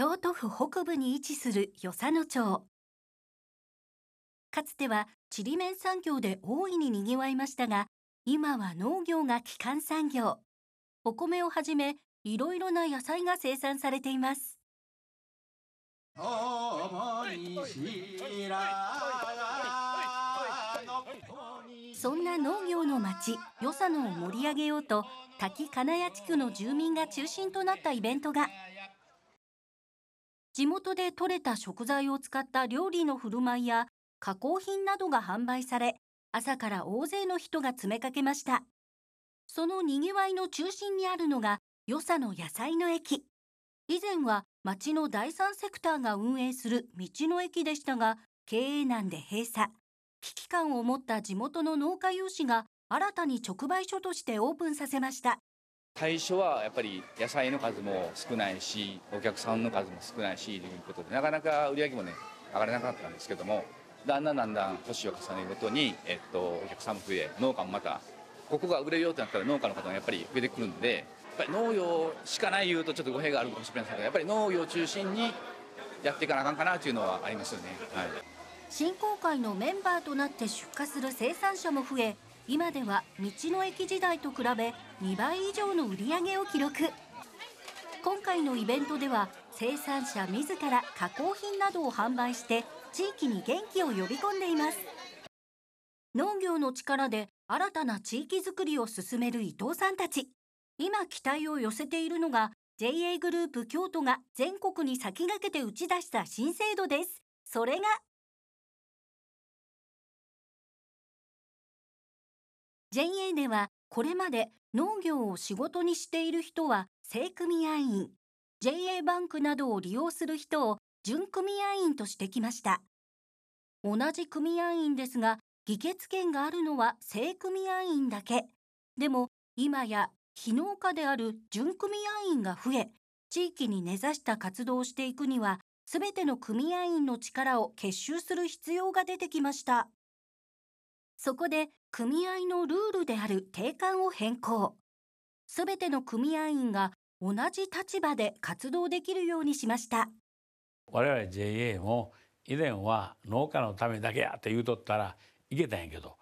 京都府北部に位置する与謝野町。かつてはちりめん産業で大いに賑わいましたが、今は農業が基幹産業。お米をはじめ、いろいろな野菜が生産されています。そんな農業の町、与謝野を盛り上げようと、滝金谷地区の住民が中心となったイベントが地元で採れた食材を使った料理の振る舞いや加工品などが販売され、朝から大勢の人が詰めかけました。その賑わいの中心にあるのが、与さの野菜の駅。以前は町の第三セクターが運営する道の駅でしたが、経営難で閉鎖。危機感を持った地元の農家有志が新たに直売所としてオープンさせました。最初はやっぱり野菜の数も少ないしお客さんの数も少ないしということでなかなか売り上げもね上がらなかったんですけどもだんだんだんだん年を重ねるごとに、えっと、お客さんも増え農家もまたここが売れるよってなったら農家の方がやっぱり増えてくるんでやっぱり農業しかない言うとちょっと語弊があるかもしれませんけどやっぱり農業中心にやっていかなあかんかなというのはありますよね。はい、振興会のメンバーとなって出荷する生産者も増え今では道の駅時代と比べ2倍以上の売り上げを記録今回のイベントでは生産者自ら加工品などを販売して地域に元気を呼び込んでいます農業の力で新たな地域づくりを進める伊藤さんたち今期待を寄せているのが JA グループ京都が全国に先駆けて打ち出した新制度ですそれが JA ではこれまで農業を仕事にしている人は正組合員 JA バンクなどを利用する人を準組合員としてきました同じ組合員ですが議決権があるのは正組合員だけでも今や非農家である準組合員が増え地域に根ざした活動をしていくには全ての組合員の力を結集する必要が出てきましたそこで組合のルールである定款を変更。すべての組合員が同じ立場で活動できるようにしました。我々 JA も以前は農家のためだけやって言うとったらいけたんやけど、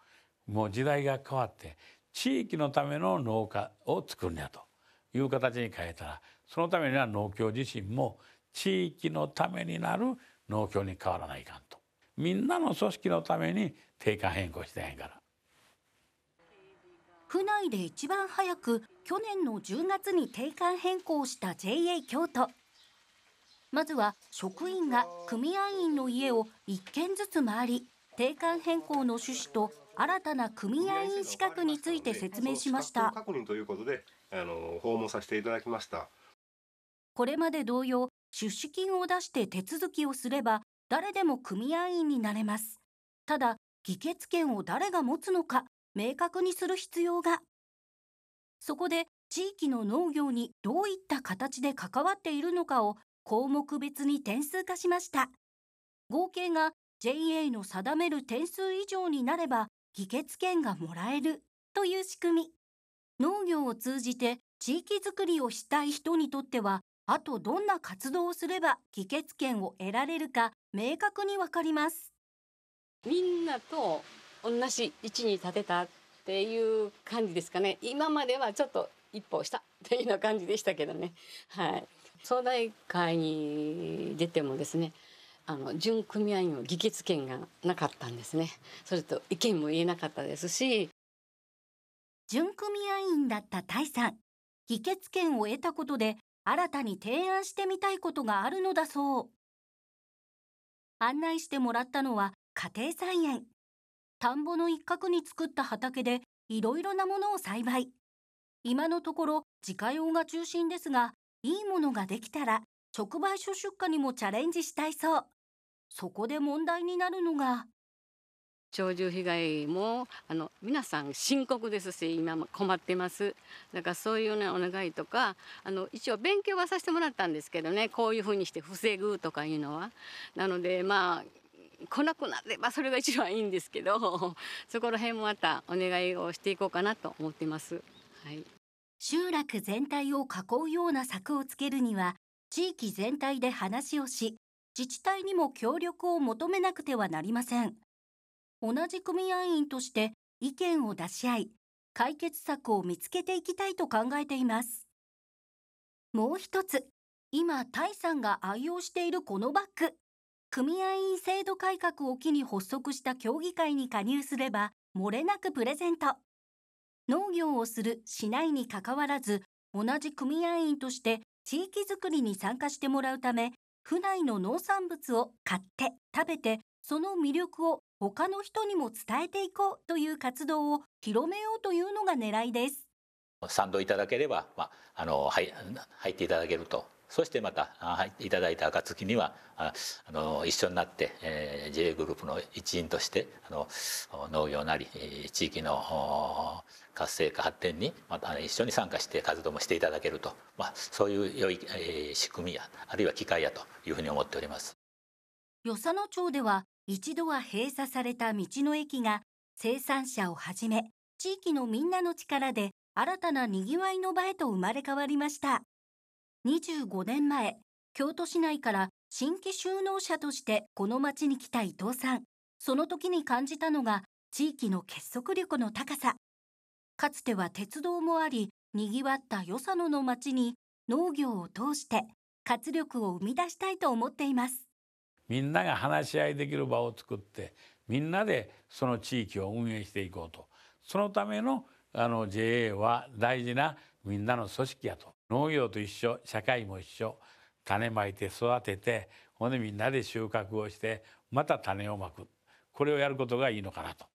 もう時代が変わって地域のための農家を作るんやという形に変えたら、そのためには農協自身も地域のためになる農協に変わらないかんと。みんなの組織のために定款変更してへんから。府内で一番早く去年の10月に定款変更した JA 京都まずは職員が組合員の家を1軒ずつ回り定款変更の趣旨と新たな組合員資格について説明しました確認ということであの訪問させていただきましたこれまで同様出資金を出して手続きをすれば誰でも組合員になれます。ただ、議決権を誰が持つのか明確にする必要が。そこで、地域の農業にどういった形で関わっているのかを項目別に点数化しました。合計が JA の定める点数以上になれば議決権がもらえるという仕組み。農業を通じて地域づくりをしたい人にとってはあとどんな活動をすれば議決権を得られるか明確にわかります。みんなと同じ位置に立てたっていう感じですかね。今まではちょっと一歩下っていうような感じでしたけどね。はい。総大会に出てもですね、あの準組合員の議決権がなかったんですね。それと意見も言えなかったですし、準組合員だったタイさん、議決権を得たことで新たに提案してみたいことがあるのだそう。案内してもらったのは家庭菜園。田んぼの一角に作った畑でいろいろなものを栽培。今のところ自家用が中心ですが、いいものができたら直売所出荷にもチャレンジしたいそう。そこで問題になるのが、鳥獣被害もあの皆さん深刻ですし今も困ってますだからそういうねお願いとかあの一応勉強はさせてもらったんですけどねこういうふうにして防ぐとかいうのはなのでまあ来なくなればそれが一番いいんですけど そこら辺もまたお願いをしていこうかなと思ってます、はい、集落全体を囲うような柵をつけるには地域全体で話をし自治体にも協力を求めなくてはなりません同じ組合員として意見を出し合い、解決策を見つけていきたいと考えています。もう一つ、今、タイさんが愛用しているこのバッグ。組合員制度改革を機に発足した協議会に加入すれば、漏れなくプレゼント。農業をする、しないにかかわらず、同じ組合員として地域づくりに参加してもらうため、府内の農産物を買って、食べて、その魅力を他の人にも伝えていこうという活動を広めようというのが狙いです。賛同いただければ、まあ、あの入入っていただけるとそしてまた入っていただいた暁にはあの一緒になって、えー、JA グループの一員としてあの農業なり地域の活性化発展にまた一緒に参加して活動もしていただけると、まあ、そういう良い、えー、仕組みやあるいは機会やというふうに思っております。与謝野町では一度は閉鎖された道の駅が生産者をはじめ地域のみんなの力で新たなにぎわいの場へと生まれ変わりました25年前京都市内から新規就農者としてこの町に来た伊藤さんその時に感じたのが地域の結束力の高さかつては鉄道もありにぎわった与謝野の町に農業を通して活力を生み出したいと思っていますみんなが話し合いできる場を作ってみんなでその地域を運営していこうとそのためのあの JA は大事なみんなの組織やと農業と一緒社会も一緒種まいて育ててほんでみんなで収穫をしてまた種をまくこれをやることがいいのかなと。